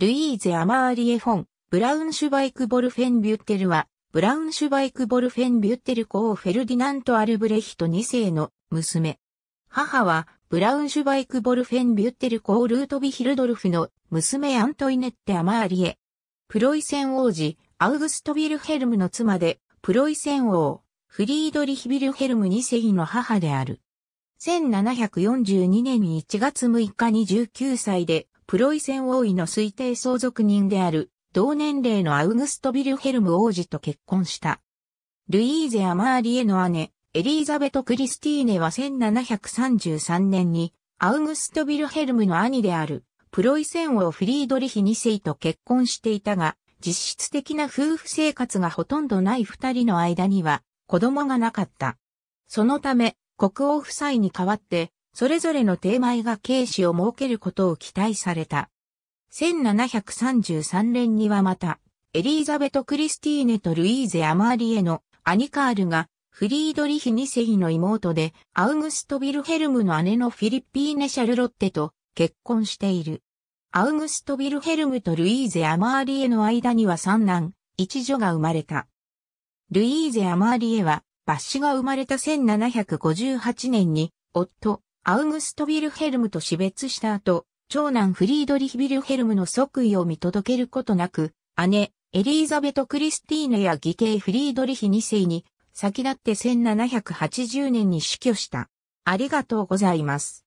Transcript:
ルイーゼ・アマーリエ・フォン、ブラウンシュバイク・ボルフェン・ビュッテルは、ブラウンシュバイク・ボルフェン・ビュッテル公フェルディナント・アルブレヒト2世の娘。母は、ブラウンシュバイク・ボルフェン・ビュッテル公ルートビ・ヒルドルフの娘アントイネッテ・アマーリエ。プロイセン王子、アウグスト・ビルヘルムの妻で、プロイセン王、フリードリヒ・ビルヘルム2世の母である。1742年1月6日に19歳でプロイセン王位の推定相続人である、同年齢のアウグスト・ビルヘルム王子と結婚した。ルイーゼ・アマーリエの姉、エリーザベト・クリスティーネは1733年に、アウグスト・ビルヘルムの兄である、プロイセン王フリードリヒ2世と結婚していたが、実質的な夫婦生活がほとんどない二人の間には、子供がなかった。そのため、国王夫妻に代わって、それぞれのマ米が形子を設けることを期待された。1733年にはまた、エリーザベト・クリスティーネとルイーゼ・アマーリエのアニカールがフリードリヒ二世の妹でアウグスト・ビルヘルムの姉のフィリッピーネ・シャルロッテと結婚している。アウグスト・ビルヘルムとルイーゼ・アマーリエの間には三男、一女が生まれた。ルイーゼ・アマーリエは、バッシが生まれた1758年に、夫、アウグスト・ヴィルヘルムと死別した後、長男フリードリヒ・ヴィルヘルムの即位を見届けることなく、姉、エリーザベト・クリスティーヌや義兄フリードリヒ2世に先立って1780年に死去した。ありがとうございます。